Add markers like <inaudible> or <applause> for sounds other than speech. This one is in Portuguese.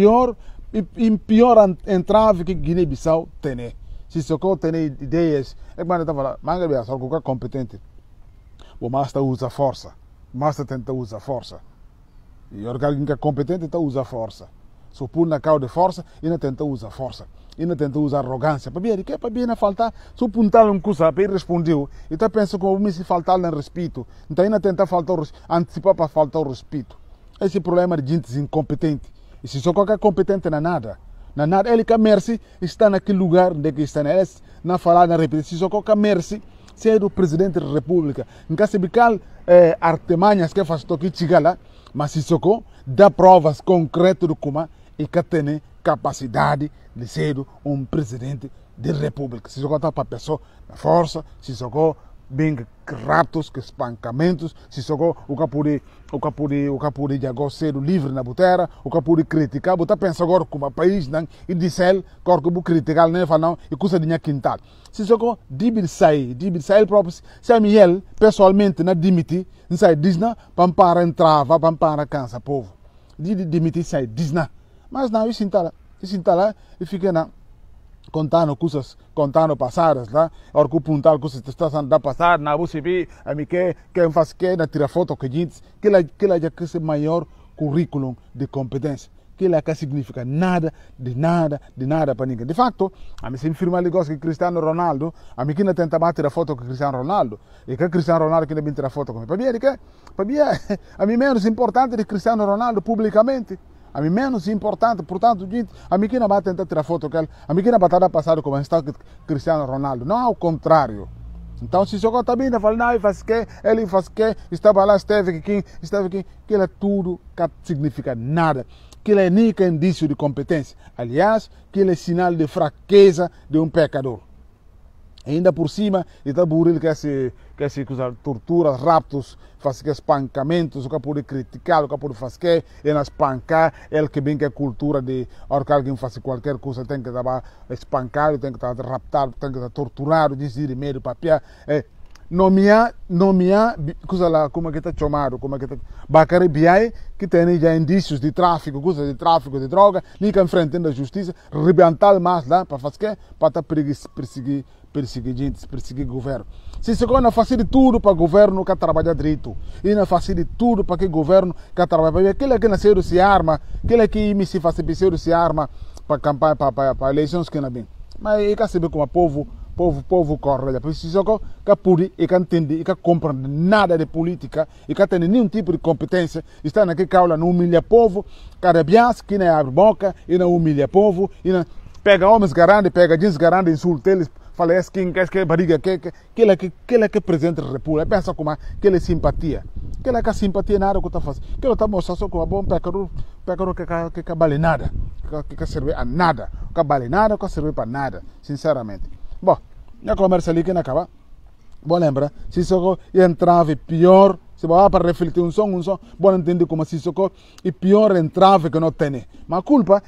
maior e pior entrave que Guiné-Bissau tem. Se Socorro tem ideias, é que eu estava tá falando, manga bem, só é competente. O Master usa força. O Master tenta usar força. E o alguém que é competente então usa força. Se o na cauda de força, não tenta usar força. E não tenta usar arrogância. Para bem, é que para bem, é faltar. Se o puntal um curso, para ele respondeu. Então tá pensa como se faltar no respeito. Então ele tenta faltar, antecipar para faltar o respeito. Esse problema de gente incompetente. E se só qualquer competente na nada, na nada, ele que a Mercy está naquele lugar onde é que está, né? na falar, na repetir, se só qualquer Mercy, ser é o presidente da República, em caso de eh, artemanhas que faz toque chigala, mas se só dá provas concretas do como e que tem né, capacidade de ser um presidente da República. Se só está para a pessoa na força, se só bem raptos, que espancamentos, se só o capuri, o capuri, o capuri já ser livre na botera, o capuri criticar, botar pensa agora como o país não, e disse agora que vou criticar não é não, e custa minha quintal. Se só dibir sai, dibir sai próprio, se a Miguel pessoalmente não dimiti, não sai disna, pampara para para cansa povo. Didi dimiti sai disna. Mas não, isso lá, isso lá, é, e fica não contando coisas, contando passadas, lá, com o perguntar coisas que estão a passar, na UCB, a mim que, quem faz que, na tira foto que gente, que é que é já que esse maior currículo de competência, que lá que significa nada, de nada, de nada para ninguém. De facto, a mim se firma ali que Cristiano Ronaldo, a mim que não tenta tirar a foto com Cristiano Ronaldo, e que Cristiano Ronaldo que não vem tirar foto com ele. Para mim, é, para mim, é, <laughs> a mim menos importante de Cristiano Ronaldo publicamente a mim menos importante, portanto, gente, a mim que não vai tentar tirar foto com ele, a mim que não vai estar passar como está Cristiano Ronaldo, não ao contrário. Então, se jogou também, fala, não, ele faz que, ele faz que, estava lá, esteve aqui, esteve aqui, aquilo é tudo que significa nada. Aquilo é nem indício de competência. Aliás, aquilo é sinal de fraqueza de um pecador. Ainda por cima, está buril que se que se usar tortura, raptos, faz que espancamentos, o que pode criticar, o que pode fazer, é nas pancar, ele que bem que é cultura de, hora que alguém faz qualquer coisa, tem que estar espancado, tem que estar raptado, tem que estar torturado, dizer medo, papel, é, nomear, nomear coisa lá, como é que está chamado, como é que está. Bacare Biai, que tem já indícios de tráfico, coisa de tráfico de droga, liga enfrentando a justiça, rebentar mais lá, para fazer quê? Para estar perseguir, perseguir gente, perseguir governo. Se se não fazer de tudo para o governo que trabalha direito, e não fazer de tudo para que o governo que trabalha bem, aquele que nasceu se arma, aquele que me se faz se arma para campanha, para, para, eleições que não bem. Mas e cá se vê como o é povo povo, povo corre. É preciso que, que apure e que entenda e que compreenda nada de política e que tenha nenhum tipo de competência. Está naquele caula, não humilha povo, cara que não abre boca e não humilha povo. E não... Pega homens grandes, pega jeans grandes, insulta eles, fala esse quem quer que barriga, que que que que que que presidente da república, pensa como é, que ele simpatia. Que ele que simpatia nada que está fazendo. Que ele está mostrando só como bom pecador, pecador que que que vale nada, que que serve a nada, que vale nada, que serve para nada, sinceramente. Bom, comercial que na acaba. lembrar, si Sissoko y entrave pior. Se vai para refletir um som, um som. bueno entender como Sissoko y pior entrave que não tem. ma culpa